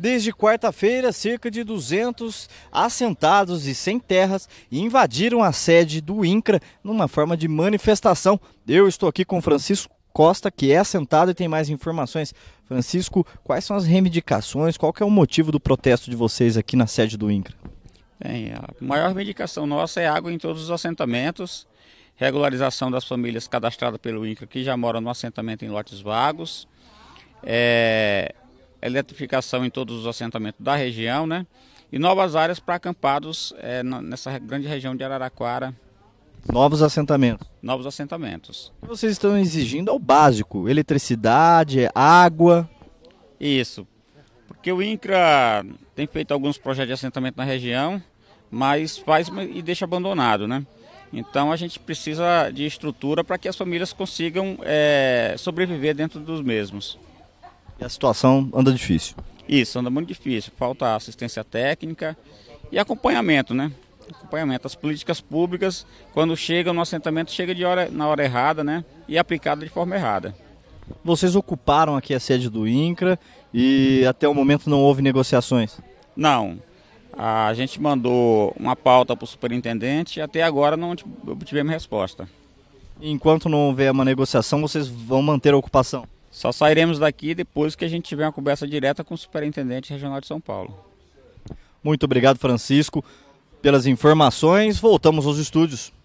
Desde quarta-feira, cerca de 200 assentados e sem terras invadiram a sede do INCRA numa forma de manifestação. Eu estou aqui com Francisco Costa, que é assentado e tem mais informações. Francisco, quais são as reivindicações? Qual é o motivo do protesto de vocês aqui na sede do INCRA? Bem, a maior reivindicação nossa é água em todos os assentamentos, regularização das famílias cadastradas pelo INCRA que já moram no assentamento em lotes vagos, é, eletrificação em todos os assentamentos da região, né? E novas áreas para acampados é, nessa grande região de Araraquara. Novos assentamentos. Novos assentamentos. Vocês estão exigindo ao é básico, eletricidade, é água. Isso. Porque o INCRA tem feito alguns projetos de assentamento na região, mas faz e deixa abandonado, né? Então a gente precisa de estrutura para que as famílias consigam é, sobreviver dentro dos mesmos. E a situação anda difícil? Isso, anda muito difícil. Falta assistência técnica e acompanhamento, né? Acompanhamento. As políticas públicas, quando chegam no assentamento, chega de hora, na hora errada, né? E aplicada de forma errada. Vocês ocuparam aqui a sede do INCRA e até o momento não houve negociações? Não. A gente mandou uma pauta para o superintendente e até agora não obtivemos resposta. Enquanto não houver uma negociação, vocês vão manter a ocupação? Só sairemos daqui depois que a gente tiver uma conversa direta com o Superintendente Regional de São Paulo. Muito obrigado, Francisco, pelas informações. Voltamos aos estúdios.